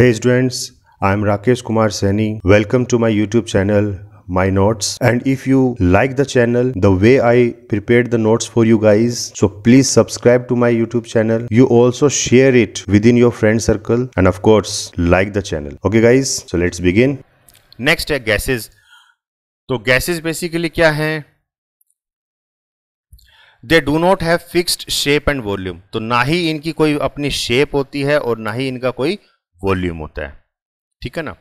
hey students I am Rakesh Kumar Saini welcome to my YouTube channel my notes and if you like the channel the way I prepare the notes for you guys so please subscribe to my YouTube channel you also share it with in your friend circle and of course like the channel okay guys so let's begin next है gases तो gases basically क्या है they do not have fixed shape and volume तो ना ही इनकी कोई अपनी shape होती है और ना ही इनका कोई वॉल्यूम होता है ठीक है ना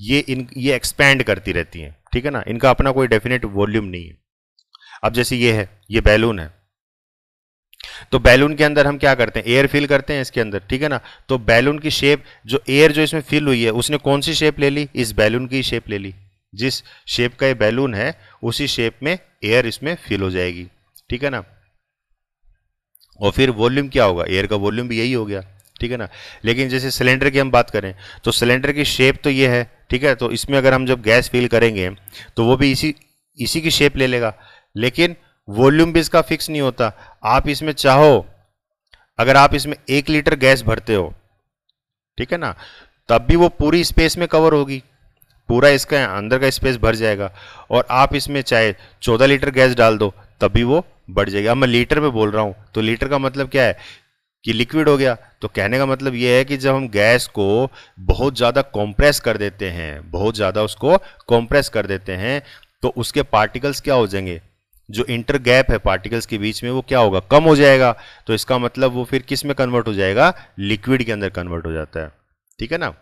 ये इन ये एक्सपेंड करती रहती हैं ठीक है ना इनका अपना कोई डेफिनेट वॉल्यूम नहीं है अब जैसे ये है ये बैलून है तो बैलून के अंदर हम क्या करते हैं एयर फिल करते हैं इसके अंदर ठीक है ना तो बैलून की शेप जो एयर जो इसमें फिल हुई है उसने कौन सी शेप ले ली इस बैलून की शेप ले ली जिस शेप का ये बैलून है उसी शेप में एयर इसमें फिल हो जाएगी ठीक है ना और फिर वॉल्यूम क्या होगा एयर का वॉल्यूम भी यही हो गया ठीक है ना लेकिन जैसे सिलेंडर की हम बात करें तो सिलेंडर की शेप तो ये है ठीक है तो इसमें अगर हम जब गैस फील करेंगे तो वो भी इसी इसी की शेप ले लेगा लेकिन वॉल्यूम भी इसका फिक्स नहीं होता आप इसमें चाहो अगर आप इसमें एक लीटर गैस भरते हो ठीक है ना तब भी वो पूरी स्पेस में कवर होगी पूरा इसका अंदर का स्पेस भर जाएगा और आप इसमें चाहे चौदह लीटर गैस डाल दो तब भी वो बढ़ जाएगी अब मैं लीटर में बोल रहा हूँ तो लीटर का मतलब क्या है कि लिक्विड हो गया तो कहने का मतलब यह है कि जब हम गैस को बहुत ज़्यादा कॉम्प्रेस कर देते हैं बहुत ज़्यादा उसको कॉम्प्रेस कर देते हैं तो उसके पार्टिकल्स क्या हो जाएंगे जो इंटर गैप है पार्टिकल्स के बीच में वो क्या होगा कम हो जाएगा तो इसका मतलब वो फिर किस में कन्वर्ट हो जाएगा लिक्विड के अंदर कन्वर्ट हो जाता है ठीक है ना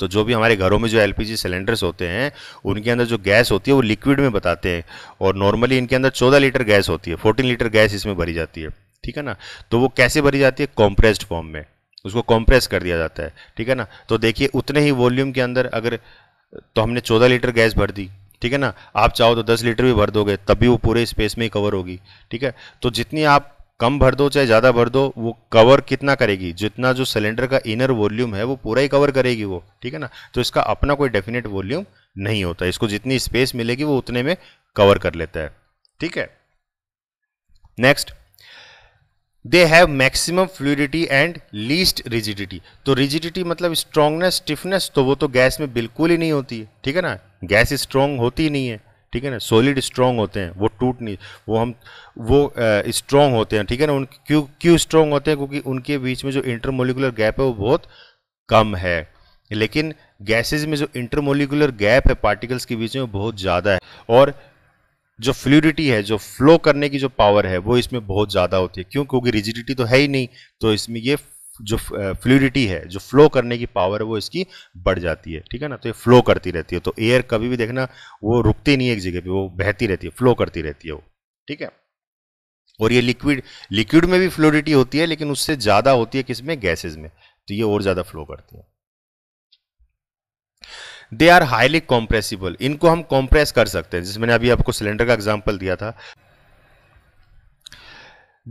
तो जो भी हमारे घरों में जो एलपीजी सिलेंडर्स होते हैं उनके अंदर जो गैस होती है वो लिक्विड में बताते हैं और नॉर्मली इनके अंदर 14 लीटर गैस होती है 14 लीटर गैस इसमें भरी जाती है ठीक है ना तो वो कैसे भरी जाती है कॉम्प्रेस्ड फॉर्म में उसको कॉम्प्रेस कर दिया जाता है ठीक है ना तो देखिए उतने ही वॉल्यूम के अंदर अगर तो हमने चौदह लीटर गैस भर दी ठीक है ना आप चाहो तो दस लीटर भी भर दोगे तभी वो पूरे स्पेस में ही कवर होगी ठीक है तो जितनी आप कम भर दो चाहे ज़्यादा भर दो वो कवर कितना करेगी जितना जो सिलेंडर का इनर वॉल्यूम है वो पूरा ही कवर करेगी वो ठीक है ना तो इसका अपना कोई डेफिनेट वॉल्यूम नहीं होता इसको जितनी स्पेस मिलेगी वो उतने में कवर कर लेता है ठीक है next they have maximum fluidity and least rigidity तो रिजिडिटी मतलब स्ट्रांगनेस स्टिफनेस तो वो तो गैस में बिल्कुल ही नहीं होती है ठीक है ना गैस स्ट्रांग होती ही नहीं है ठीक है ना सॉलिड स्ट्रांग होते हैं वो टूट नहीं वो हम वो स्ट्रांग होते हैं ठीक है ना उन क्यों क्यों स्ट्रांग होते हैं क्योंकि उनके बीच में जो इंटरमोलिकुलर गैप है वो बहुत कम है लेकिन गैसेज में जो इंटरमोलिकुलर गैप है पार्टिकल्स के बीच में वो बहुत ज़्यादा है और जो फ्लूडिटी है जो फ्लो करने की जो पावर है वो इसमें बहुत ज़्यादा होती है क्यों क्योंकि रिजिडिटी तो है ही नहीं तो इसमें ये जो फ्लूडिटी है जो फ्लो करने की पावर है वो इसकी बढ़ जाती है ठीक है ना तो ये फ्लो करती रहती है तो एयर कभी भी देखना वो रुकती नहीं है एक जगह पे वो बहती रहती है फ्लो करती रहती है वो ठीक है और ये लिक्विड लिक्विड में भी फ्लूडिटी होती है लेकिन उससे ज़्यादा होती है किसमें गैसेज में तो ये और ज़्यादा फ्लो करती है दे आर हाईली कॉम्प्रेसिबल इनको हम कॉम्प्रेस कर सकते हैं जिसमें मैंने अभी आपको सिलेंडर का एग्जाम्पल दिया था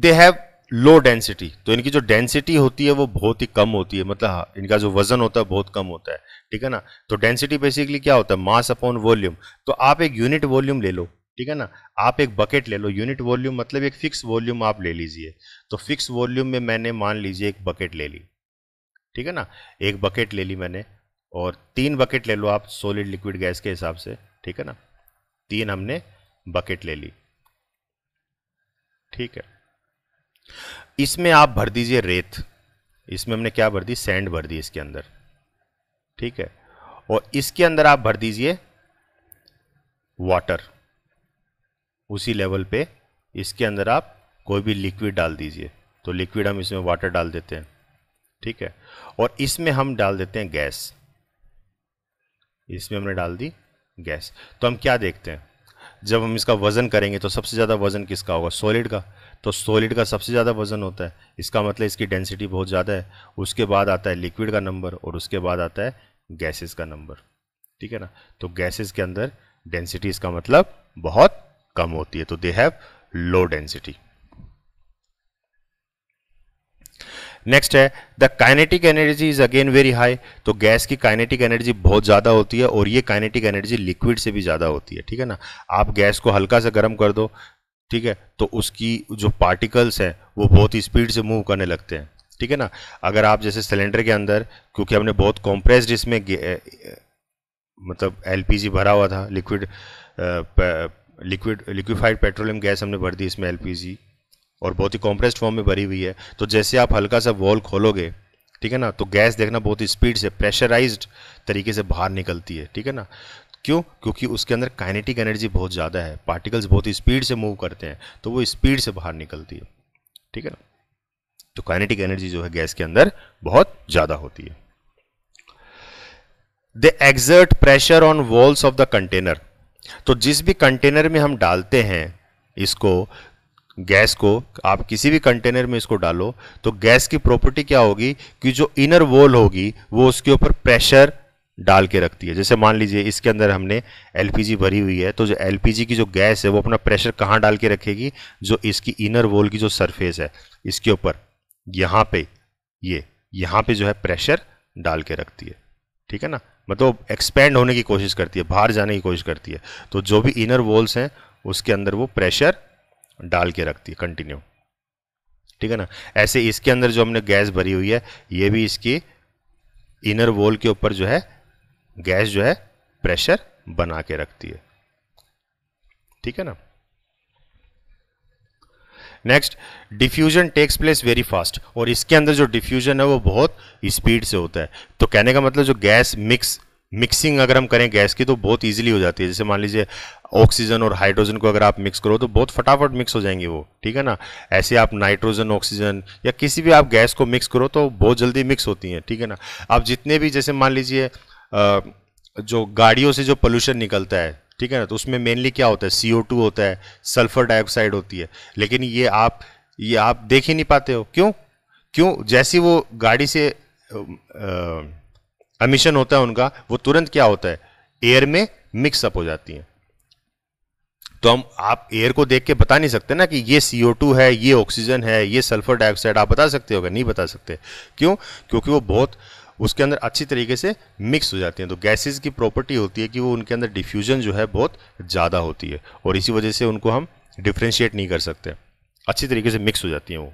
दे हैव लो डेंसिटी तो इनकी जो डेंसिटी होती है वो बहुत ही कम होती है मतलब हाँ, इनका जो वजन होता है बहुत कम होता है ठीक है ना तो डेंसिटी बेसिकली क्या होता है मास अपॉन वॉल्यूम तो आप एक यूनिट वॉल्यूम ले लो ठीक है ना आप एक बकेट ले लो यूनिट वॉल्यूम मतलब एक फिक्स वॉल्यूम आप ले लीजिए तो फिक्स वॉल्यूम में मैंने मान लीजिए एक बकेट ले ली ठीक है ना एक बकेट ले ली मैंने और तीन बकेट ले लो आप सोलिड लिक्विड गैस के हिसाब से ठीक है ना तीन हमने बकेट ले ली ठीक है इसमें आप भर दीजिए रेत इसमें हमने क्या भर दी सैंड भर दी इसके अंदर ठीक है और इसके अंदर आप भर दीजिए वाटर उसी लेवल पे इसके अंदर आप कोई भी लिक्विड डाल दीजिए तो लिक्विड हम इसमें वाटर डाल देते हैं ठीक है और इसमें हम डाल देते हैं गैस इसमें हमने डाल दी गैस तो हम क्या देखते हैं जब हम इसका वज़न करेंगे तो सबसे ज़्यादा वज़न किसका होगा सॉलिड का तो सॉलिड का सबसे ज़्यादा वज़न होता है इसका मतलब इसकी डेंसिटी बहुत ज़्यादा है उसके बाद आता है लिक्विड का नंबर और उसके बाद आता है गैसेस का नंबर ठीक है ना तो गैसेस के अंदर डेंसिटी इसका मतलब बहुत कम होती है तो they have low density next है the kinetic energy is again very high तो गैस की काइनेटिक एनर्जी बहुत ज़्यादा होती है और ये काइनेटिक एनर्जी लिक्विड से भी ज़्यादा होती है ठीक है ना आप गैस को हल्का सा गर्म कर दो ठीक है तो उसकी जो पार्टिकल्स हैं वो बहुत ही स्पीड से मूव करने लगते हैं ठीक है ना अगर आप जैसे सिलेंडर के अंदर क्योंकि हमने बहुत कॉम्प्रेस्ड इसमें मतलब एलपीजी भरा हुआ था liquid liquid liquefied petroleum gas हमने भर दी इसमें एलपीजी और बहुत ही कॉम्प्रेस्ड फॉर्म में भरी हुई है तो जैसे आप हल्का सा वॉल खोलोगे ठीक है ना तो गैस देखना बहुत ही स्पीड से प्रेशराइज्ड तरीके से बाहर निकलती है ठीक है ना क्यों क्योंकि उसके अंदर काइनेटिक एनर्जी बहुत ज़्यादा है पार्टिकल्स बहुत ही स्पीड से मूव करते हैं तो वो स्पीड से बाहर निकलती है ठीक है ना तो काइनेटिक एनर्जी जो है गैस के अंदर बहुत ज़्यादा होती है they exert pressure on walls of the container तो जिस भी कंटेनर में हम डालते हैं इसको गैस को आप किसी भी कंटेनर में इसको डालो तो गैस की प्रॉपर्टी क्या होगी कि जो इनर वॉल होगी वो उसके ऊपर प्रेशर डाल के रखती है जैसे मान लीजिए इसके अंदर हमने एलपीजी भरी हुई है तो जो एलपीजी की जो गैस है वो अपना प्रेशर कहाँ डाल के रखेगी जो इसकी इनर वॉल की जो सरफेस है इसके ऊपर यहाँ पे ये यहाँ पे जो है प्रेशर डाल के रखती है ठीक है ना मतलब एक्सपेंड होने की कोशिश करती है बाहर जाने की कोशिश करती है तो जो भी इनर वॉल्स हैं उसके अंदर वो प्रेशर डाल के रखती है कंटिन्यू ठीक है ना ऐसे इसके अंदर जो हमने गैस भरी हुई है ये भी इसकी इनर वॉल के ऊपर जो है गैस जो है प्रेशर बना के रखती है ठीक है ना next diffusion takes place very fast और इसके अंदर जो डिफ्यूजन है वो बहुत स्पीड से होता है तो कहने का मतलब जो गैस मिक्स मिक्सिंग अगर हम करें गैस की तो बहुत इजीली हो जाती है जैसे मान लीजिए ऑक्सीजन और हाइड्रोजन को अगर आप मिक्स करो तो बहुत फटाफट मिक्स हो जाएंगे वो ठीक है ना ऐसे आप नाइट्रोजन ऑक्सीजन या किसी भी आप गैस को मिक्स करो तो बहुत जल्दी मिक्स होती हैं ठीक है ना आप जितने भी जैसे मान लीजिए जो गाड़ियों से जो पोल्यूशन निकलता है ठीक है ना तो उसमें मेनली क्या होता है सी होता है सल्फर डाइऑक्साइड होती है लेकिन ये आप ये आप देख ही नहीं पाते हो क्यों क्यों जैसी वो गाड़ी से अमिशन होता है उनका वो तुरंत क्या होता है एयर में मिक्सअप हो जाती हैं तो हम आप एयर को देख के बता नहीं सकते ना कि ये CO2 है ये ऑक्सीजन है ये सल्फर डाइऑक्साइड आप बता सकते हो नहीं बता सकते क्यों क्योंकि वो बहुत उसके अंदर अच्छी तरीके से मिक्स हो जाती हैं तो गैसेस की प्रॉपर्टी होती है कि वो उनके अंदर डिफ्यूजन जो है बहुत ज़्यादा होती है और इसी वजह से उनको हम डिफ्रेंशिएट नहीं कर सकते अच्छी तरीके से मिक्स हो जाती हैं वो